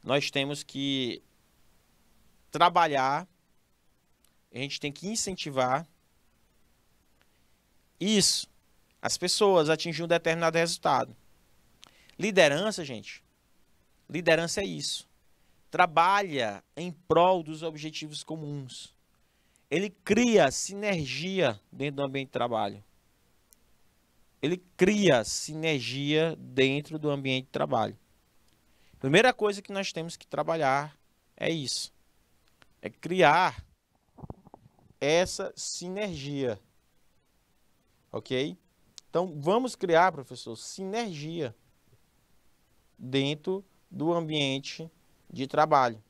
Nós temos que trabalhar. A gente tem que incentivar isso. As pessoas atingiam um determinado resultado. Liderança, gente. Liderança é isso. Trabalha em prol dos objetivos comuns. Ele cria sinergia dentro do ambiente de trabalho. Ele cria sinergia dentro do ambiente de trabalho. Primeira coisa que nós temos que trabalhar é isso. É criar essa sinergia ok? Então, vamos criar, professor, sinergia dentro do ambiente de trabalho.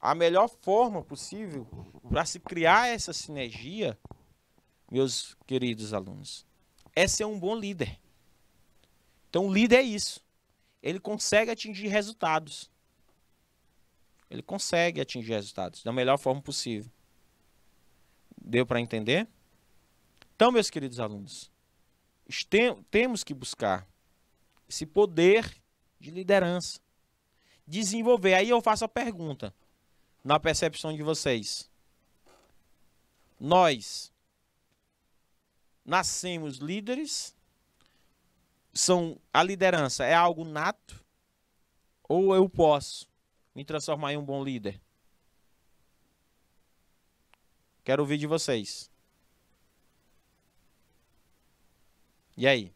A melhor forma possível para se criar essa sinergia, meus queridos alunos, é ser um bom líder. Então, o líder é isso. Ele consegue atingir resultados. Ele consegue atingir resultados da melhor forma possível. Deu para entender? Então, meus queridos alunos, temos que buscar esse poder de liderança, desenvolver. Aí eu faço a pergunta, na percepção de vocês: nós nascemos líderes? São a liderança é algo nato? Ou eu posso me transformar em um bom líder? Quero ouvir de vocês. E aí?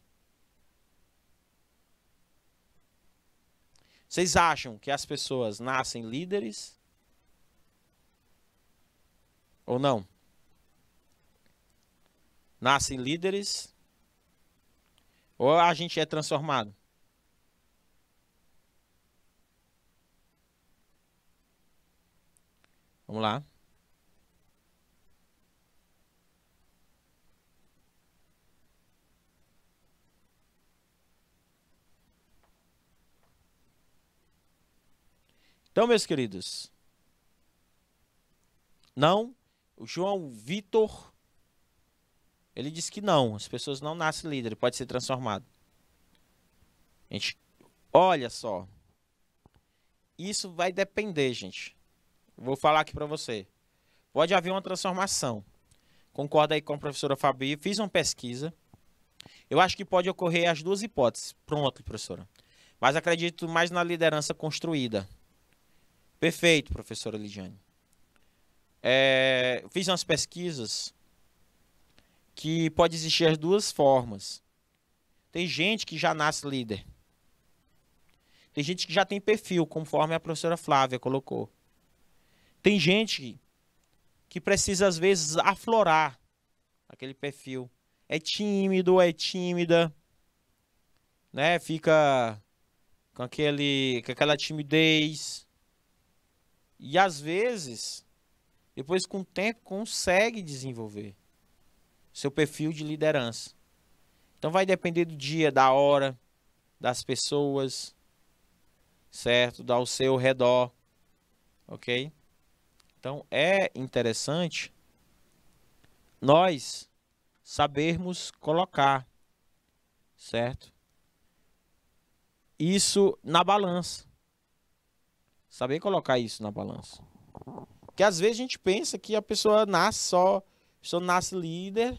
Vocês acham que as pessoas nascem líderes? Ou não? Nascem líderes? Ou a gente é transformado? Vamos lá. Então, meus queridos, não, o João Vitor, ele disse que não, as pessoas não nascem líder, pode ser transformado. Gente, olha só, isso vai depender, gente. Vou falar aqui para você. Pode haver uma transformação. Concorda aí com a professora Fabi, fiz uma pesquisa. Eu acho que pode ocorrer as duas hipóteses. Pronto, professora. Mas acredito mais na liderança construída. Perfeito, professora Lidiane. É, fiz umas pesquisas que pode existir as duas formas. Tem gente que já nasce líder. Tem gente que já tem perfil, conforme a professora Flávia colocou. Tem gente que precisa, às vezes, aflorar aquele perfil. É tímido, é tímida, né? Fica com, aquele, com aquela timidez e às vezes, depois com o tempo, consegue desenvolver seu perfil de liderança. Então vai depender do dia, da hora, das pessoas, certo? Do ao seu redor, ok? Então é interessante nós sabermos colocar, certo? Isso na balança. Saber colocar isso na balança. Porque às vezes a gente pensa que a pessoa nasce só, a pessoa nasce líder,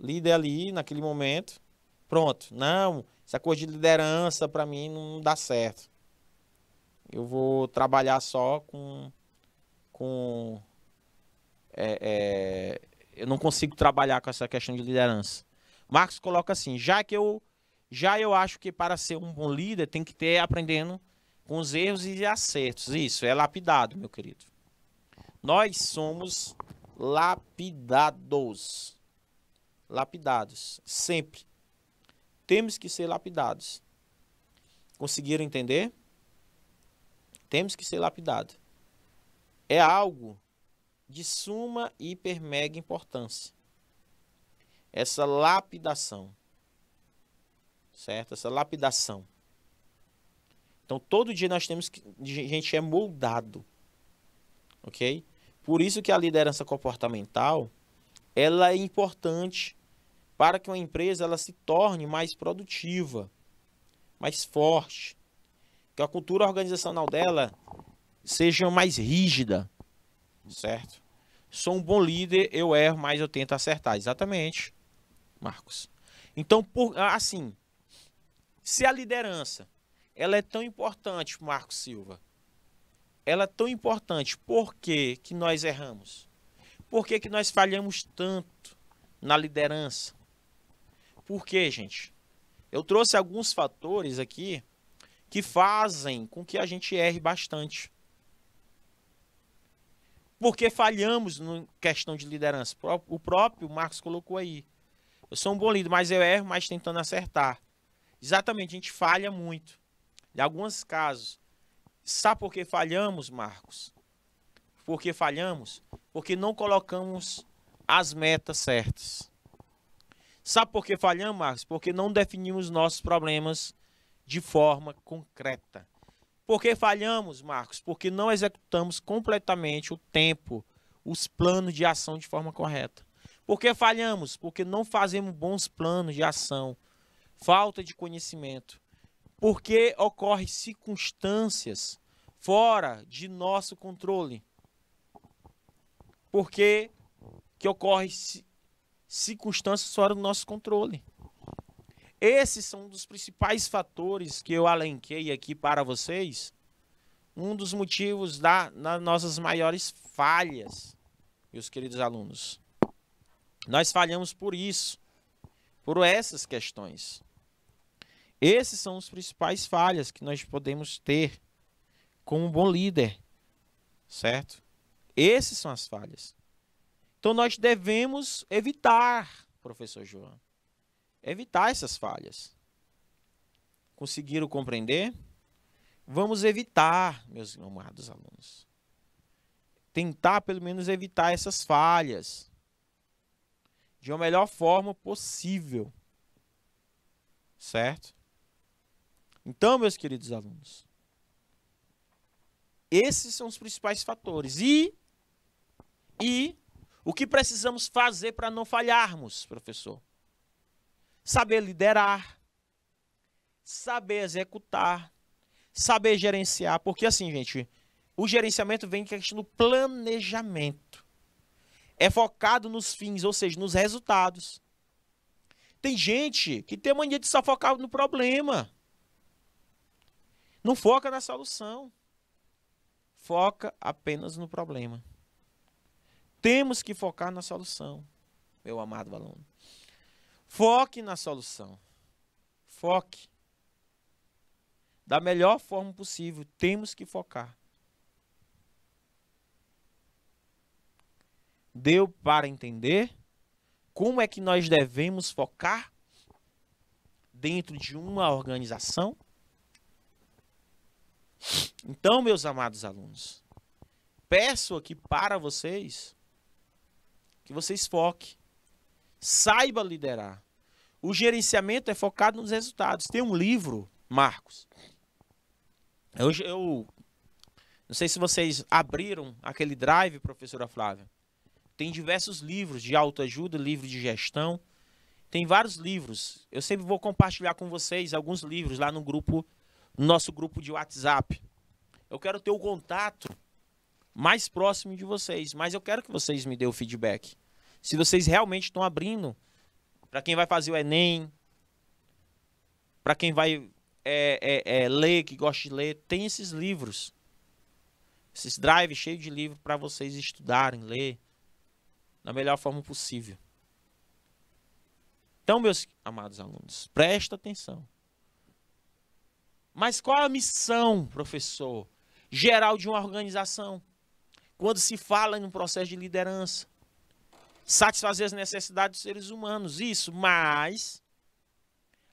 líder ali naquele momento, pronto. Não, essa coisa de liderança para mim não dá certo. Eu vou trabalhar só com. com é, é, eu não consigo trabalhar com essa questão de liderança. Marcos coloca assim: já que eu já eu acho que para ser um bom líder tem que ter aprendendo com os erros e acertos. Isso, é lapidado, meu querido. Nós somos lapidados. Lapidados, sempre. Temos que ser lapidados. Conseguiram entender? Temos que ser lapidados. É algo de suma e hiper mega importância. Essa lapidação. Certo? Essa lapidação. Então todo dia nós temos que. A gente é moldado. Ok? Por isso que a liderança comportamental ela é importante para que uma empresa ela se torne mais produtiva, mais forte, que a cultura organizacional dela seja mais rígida, certo? Sou um bom líder, eu erro, mas eu tento acertar, exatamente, Marcos. Então, por assim, se a liderança ela é tão importante, Marco Silva? Ela é tão importante. Por que, que nós erramos? Por que, que nós falhamos tanto na liderança? Por gente? Eu trouxe alguns fatores aqui que fazem com que a gente erre bastante. Porque falhamos na questão de liderança. O próprio Marcos colocou aí. Eu sou um bom líder, mas eu erro, mas tentando acertar. Exatamente, a gente falha muito em alguns casos. Sabe por que falhamos, Marcos? Porque falhamos? Porque não colocamos as metas certas. Sabe por que falhamos, Marcos? Porque não definimos nossos problemas de forma concreta. Por que falhamos, Marcos? Porque não executamos completamente o tempo, os planos de ação de forma correta. Por que falhamos? Porque não fazemos bons planos de ação. Falta de conhecimento porque ocorrem circunstâncias fora de nosso controle. Porque que ocorrem circunstâncias fora do nosso controle. Esses são um dos principais fatores que eu alenquei aqui para vocês, um dos motivos da, das nossas maiores falhas, meus queridos alunos. Nós falhamos por isso, por essas questões. Esses são os principais falhas que nós podemos ter como um bom líder, certo? Essas são as falhas. Então nós devemos evitar, professor João, evitar essas falhas. Conseguiram compreender? Vamos evitar, meus amados alunos. Tentar pelo menos evitar essas falhas de uma melhor forma possível. Certo? Então, meus queridos alunos, esses são os principais fatores. E, e o que precisamos fazer para não falharmos, professor? Saber liderar, saber executar, saber gerenciar. Porque, assim, gente, o gerenciamento vem questão do planejamento. É focado nos fins, ou seja, nos resultados. Tem gente que tem mania de só focar no problema. Não foca na solução. Foca apenas no problema. Temos que focar na solução, meu amado aluno. Foque na solução. Foque. Da melhor forma possível, temos que focar. Deu para entender como é que nós devemos focar dentro de uma organização? Então, meus amados alunos, peço aqui para vocês que vocês foquem, saiba liderar. O gerenciamento é focado nos resultados. Tem um livro, Marcos. Eu, eu não sei se vocês abriram aquele drive, professora Flávia. Tem diversos livros de autoajuda, livro de gestão. Tem vários livros. Eu sempre vou compartilhar com vocês alguns livros lá no grupo, no nosso grupo de WhatsApp. Eu quero ter o contato mais próximo de vocês, mas eu quero que vocês me dêem o feedback. Se vocês realmente estão abrindo para quem vai fazer o Enem, para quem vai é, é, é, ler, que gosta de ler, tem esses livros. Esses drives cheios de livro para vocês estudarem, ler da melhor forma possível. Então, meus amados alunos, presta atenção. Mas qual a missão, professor? geral de uma organização. Quando se fala em um processo de liderança, satisfazer as necessidades dos seres humanos, isso, mas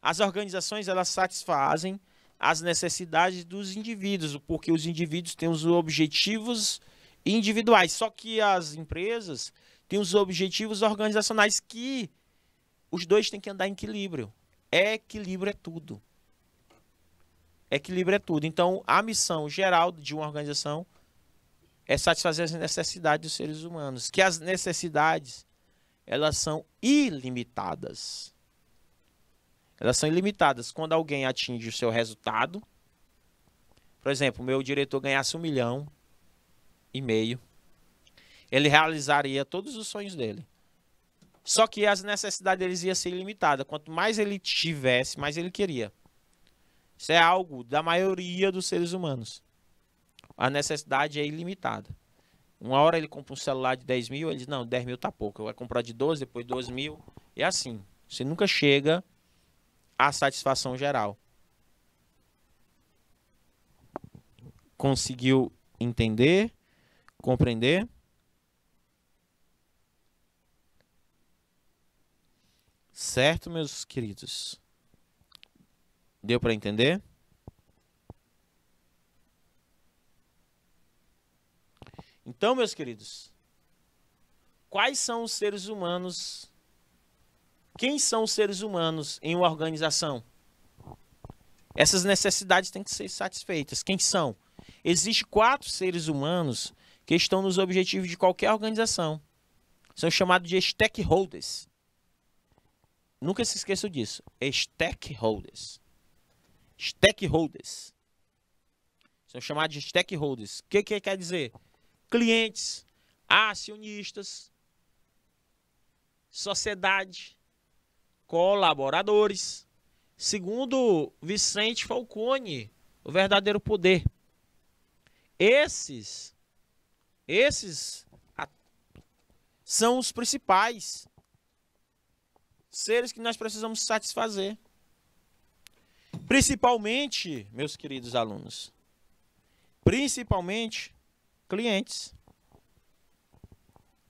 as organizações elas satisfazem as necessidades dos indivíduos, porque os indivíduos têm os objetivos individuais, só que as empresas têm os objetivos organizacionais que os dois têm que andar em equilíbrio. Equilíbrio é tudo. Equilíbrio é tudo. Então, a missão geral de uma organização é satisfazer as necessidades dos seres humanos, que as necessidades elas são ilimitadas. Elas são ilimitadas quando alguém atinge o seu resultado. Por exemplo, meu diretor ganhasse um milhão e meio, ele realizaria todos os sonhos dele. Só que as necessidades deles iam ser ilimitadas. Quanto mais ele tivesse, mais ele queria. Isso é algo da maioria dos seres humanos. A necessidade é ilimitada. Uma hora ele compra um celular de 10 mil, ele diz, não, 10 mil tá pouco. Eu vou comprar de 12, depois 12 mil. E assim, você nunca chega à satisfação geral. Conseguiu entender? Compreender? Certo, meus queridos? Deu para entender? Então, meus queridos, quais são os seres humanos? Quem são os seres humanos em uma organização? Essas necessidades têm que ser satisfeitas. Quem são? Existem quatro seres humanos que estão nos objetivos de qualquer organização. São chamados de stakeholders. Nunca se esqueça disso. Stakeholders. Stakeholders. São chamados de stakeholders. O que, que quer dizer? Clientes, acionistas, sociedade, colaboradores. Segundo Vicente Falcone, o verdadeiro poder. Esses, esses são os principais seres que nós precisamos satisfazer. Principalmente, meus queridos alunos, principalmente clientes.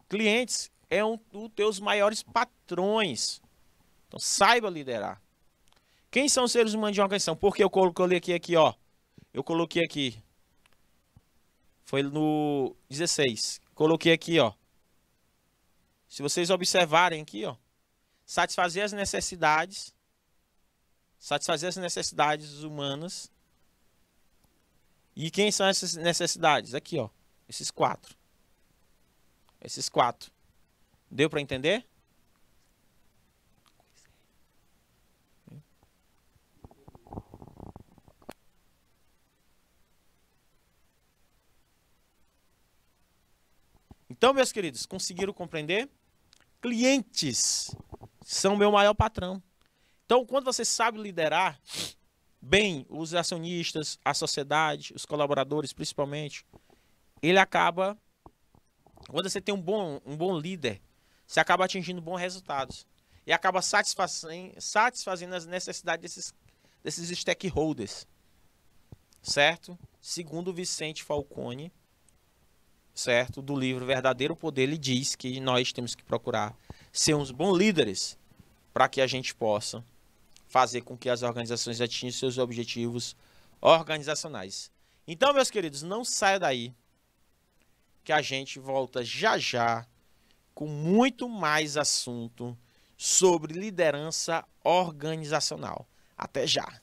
Clientes é um dos teus maiores patrões. Então saiba liderar. Quem são os seres humanos de uma questão? Porque eu coloquei aqui, aqui, ó. Eu coloquei aqui. Foi no 16. Coloquei aqui, ó. Se vocês observarem aqui, ó. Satisfazer as necessidades satisfazer as necessidades humanas. E quem são essas necessidades? Aqui, ó. Esses quatro. Esses quatro. Deu para entender? Então, meus queridos, conseguiram compreender? Clientes são meu maior patrão. Então, quando você sabe liderar bem os acionistas, a sociedade, os colaboradores principalmente, ele acaba. Quando você tem um bom, um bom líder, você acaba atingindo bons resultados. E acaba satisfazendo, satisfazendo as necessidades desses, desses stakeholders. Certo? Segundo Vicente Falcone, certo? Do livro Verdadeiro Poder, ele diz que nós temos que procurar ser uns bons líderes para que a gente possa fazer com que as organizações atinjam seus objetivos organizacionais. Então, meus queridos, não saia daí que a gente volta já já com muito mais assunto sobre liderança organizacional. Até já!